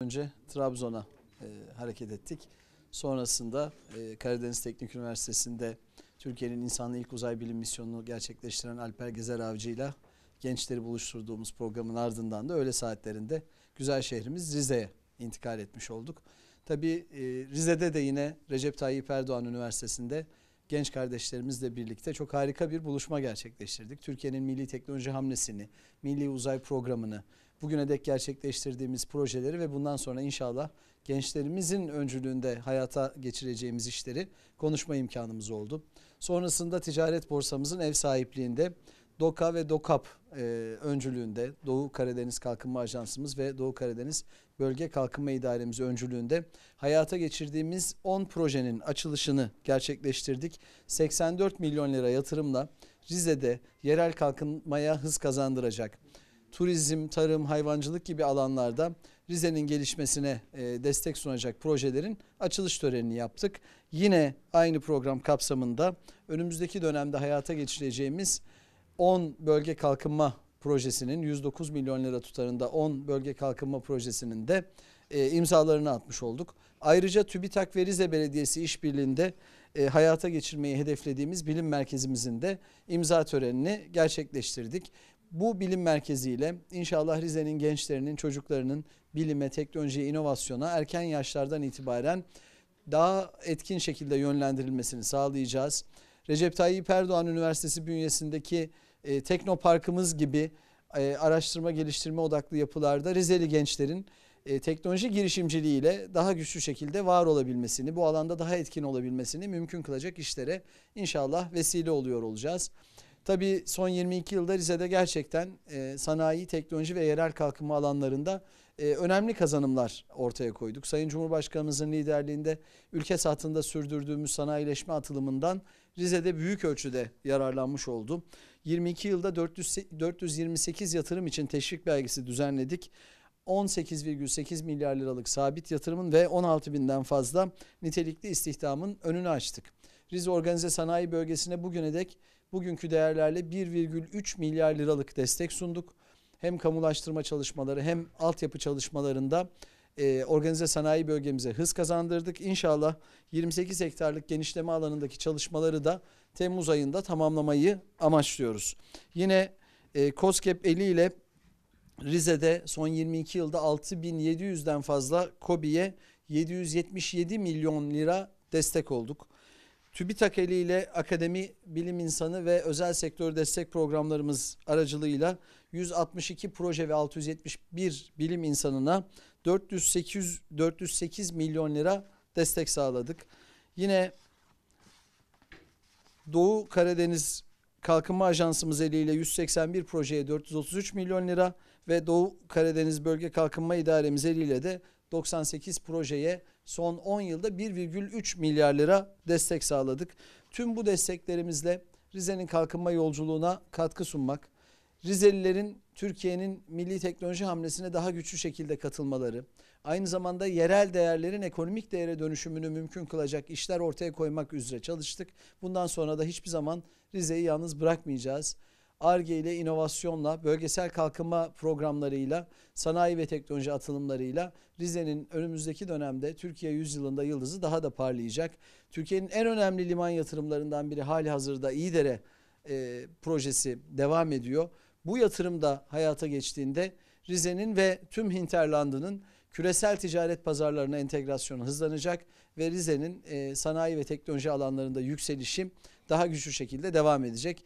Önce Trabzon'a e, hareket ettik. Sonrasında e, Karadeniz Teknik Üniversitesi'nde Türkiye'nin insanlı ilk uzay bilim misyonunu gerçekleştiren Alper Gezer Avcı ile gençleri buluşturduğumuz programın ardından da öğle saatlerinde güzel şehrimiz Rize'ye intikal etmiş olduk. Tabii e, Rize'de de yine Recep Tayyip Erdoğan Üniversitesi'nde genç kardeşlerimizle birlikte çok harika bir buluşma gerçekleştirdik. Türkiye'nin milli teknoloji hamlesini, milli uzay programını, bugüne dek gerçekleştirdiğimiz projeleri ve bundan sonra inşallah gençlerimizin öncülüğünde hayata geçireceğimiz işleri konuşma imkanımız oldu. Sonrasında ticaret borsamızın ev sahipliğinde DOKA ve DOKAP e, öncülüğünde Doğu Karadeniz Kalkınma Ajansımız ve Doğu Karadeniz Bölge Kalkınma İdaremiz öncülüğünde hayata geçirdiğimiz 10 projenin açılışını gerçekleştirdik. 84 milyon lira yatırımla Rize'de yerel kalkınmaya hız kazandıracak turizm, tarım, hayvancılık gibi alanlarda Rize'nin gelişmesine e, destek sunacak projelerin açılış törenini yaptık. Yine aynı program kapsamında önümüzdeki dönemde hayata geçireceğimiz 10 bölge kalkınma projesinin 109 milyon lira tutarında 10 bölge kalkınma projesinin de e, imzalarını atmış olduk. Ayrıca TÜBİTAK ve Rize Belediyesi işbirliğinde e, hayata geçirmeyi hedeflediğimiz bilim merkezimizin de imza törenini gerçekleştirdik bu bilim merkeziyle inşallah Rize'nin gençlerinin, çocuklarının bilime, teknolojiye, inovasyona erken yaşlardan itibaren daha etkin şekilde yönlendirilmesini sağlayacağız. Recep Tayyip Erdoğan Üniversitesi bünyesindeki e, Teknoparkımız gibi e, araştırma geliştirme odaklı yapılarda Rizeli gençlerin e, teknoloji girişimciliğiyle daha güçlü şekilde var olabilmesini, bu alanda daha etkin olabilmesini mümkün kılacak işlere inşallah vesile oluyor olacağız. Tabii son 22 yılda Rize'de gerçekten e, sanayi, teknoloji ve yerel kalkınma alanlarında e, önemli kazanımlar ortaya koyduk. Sayın Cumhurbaşkanımızın liderliğinde ülke satında sürdürdüğümüz sanayileşme atılımından Rize'de büyük ölçüde yararlanmış oldum. 22 yılda 400, 428 yatırım için teşvik belgesi düzenledik. 18,8 milyar liralık sabit yatırımın ve 16 binden fazla nitelikli istihdamın önünü açtık. Rize Organize Sanayi Bölgesi'ne bugüne dek bugünkü değerlerle 1,3 milyar liralık destek sunduk. Hem kamulaştırma çalışmaları hem altyapı çalışmalarında e, organize sanayi bölgemize hız kazandırdık. İnşallah 28 hektarlık genişleme alanındaki çalışmaları da Temmuz ayında tamamlamayı amaçlıyoruz. Yine e, COSGAP 50 ile Rize'de son 22 yılda 6700'den fazla COBİ'ye 777 milyon lira destek olduk. TÜBİTAK eliyle akademi, bilim insanı ve özel sektör destek programlarımız aracılığıyla 162 proje ve 671 bilim insanına 408, 408 milyon lira destek sağladık. Yine Doğu Karadeniz Kalkınma Ajansımız eliyle 181 projeye 433 milyon lira ve Doğu Karadeniz Bölge Kalkınma İdaremiz eliyle de 98 projeye son 10 yılda 1,3 milyar lira destek sağladık. Tüm bu desteklerimizle Rize'nin kalkınma yolculuğuna katkı sunmak, Rizelilerin Türkiye'nin milli teknoloji hamlesine daha güçlü şekilde katılmaları, aynı zamanda yerel değerlerin ekonomik değere dönüşümünü mümkün kılacak işler ortaya koymak üzere çalıştık. Bundan sonra da hiçbir zaman Rize'yi yalnız bırakmayacağız. ARGE ile inovasyonla, bölgesel kalkınma programlarıyla, sanayi ve teknoloji atılımlarıyla Rize'nin önümüzdeki dönemde Türkiye yüzyılında yıldızı daha da parlayacak. Türkiye'nin en önemli liman yatırımlarından biri hali hazırda İdere e, projesi devam ediyor. Bu yatırım da hayata geçtiğinde Rize'nin ve tüm Hinterland'ının küresel ticaret pazarlarına entegrasyonu hızlanacak ve Rize'nin e, sanayi ve teknoloji alanlarında yükselişim daha güçlü şekilde devam edecek.